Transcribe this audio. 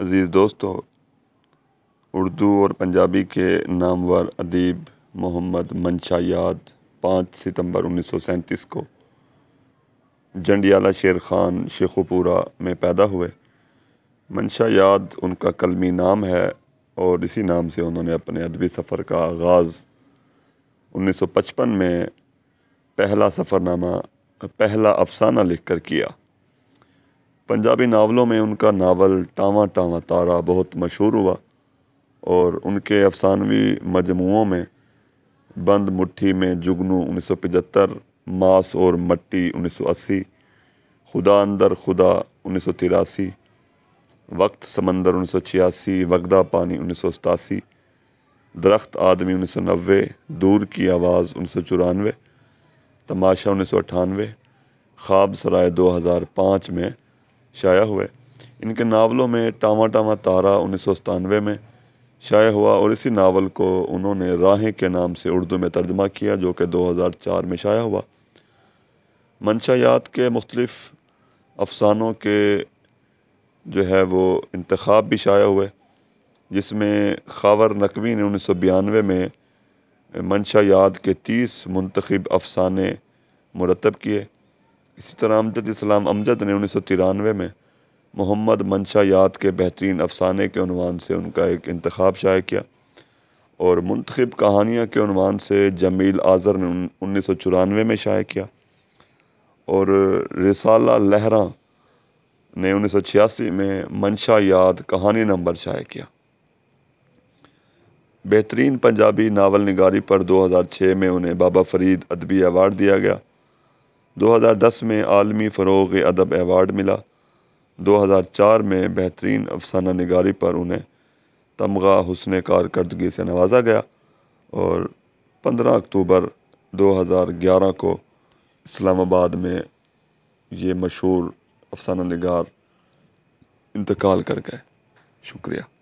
अज़ीज़ दोस्तों उर्दू और पंजाबी के नामवर अदीब मोहम्मद मंशा याद पाँच सितंबर उन्नीस सौ सैंतीस को जंडियाला शेर खान शेखुपुरा में पैदा हुए मंशा याद उनका कलमी नाम है और इसी नाम से उन्होंने अपने अदबी सफ़र का आगाज़ 1955 में पहला सफ़रनामा पहला अफसाना लिख कर किया पंजाबी नावलों में उनका नावल टावा टावा तारा बहुत मशहूर हुआ और उनके अफसानवी मजमुओं में बंद मुट्ठी में जुगनू 1975, मास और मट्टी 1980, खुदा अंदर खुदा उन्नीस वक्त समंदर उन्नीस वगदा पानी उन्नीस दरख्त आदमी उन्नीस दूर की आवाज़ उन्नीस तमाशा उन्नीस ख्वाब सराय 2005 में शाया हुए इनके नावलों में टामा टामा तारा उन्नीस सौ सतानवे में शाया हुआ और इसी नावल को उन्होंने राहें के नाम से उर्दू में तर्जमा किया जो कि 2004 में शाया हुआ मंशायात के मुख्तलिफ़ अफसानों के जो है वो इंतखब भी शाया हुए जिसमें खावर नकवी ने उन्नीस सौ बयानवे में मंशा याद के तीस मंतखब अफसाने मुरतब किए इसी तरह अमजद इस्लाम अमजद ने उन्नीस सौ तिरानवे में मोहम्मद मनशा याद के बेहतरीन अफसाने के अनवान से उनका एक इंतखब शाये किया और मंतखब कहानियाँ के अनवान से जमील आज़र ने उन्नीस सौ चौरानवे में शाये किया और रिसाला लहरा ने उन्नीस सौ छियासी में मनशा याद कहानी नंबर शाये किया बेहतरीन पंजाबी नावल नगारी पर 2006 में उन्हें बाबा फरीद अदबी अवार्ड दिया गया 2010 में आलमी फ़रोग अदब एवार्ड मिला 2004 में बेहतरीन अफसाना नगारी पर उन्हें तमगा हुसन कारकर्दगी से नवाजा गया और 15 अक्टूबर 2011 को इस्लामाबाद में ये मशहूर अफसाना नगार इंतकाल कर गए शुक्रिया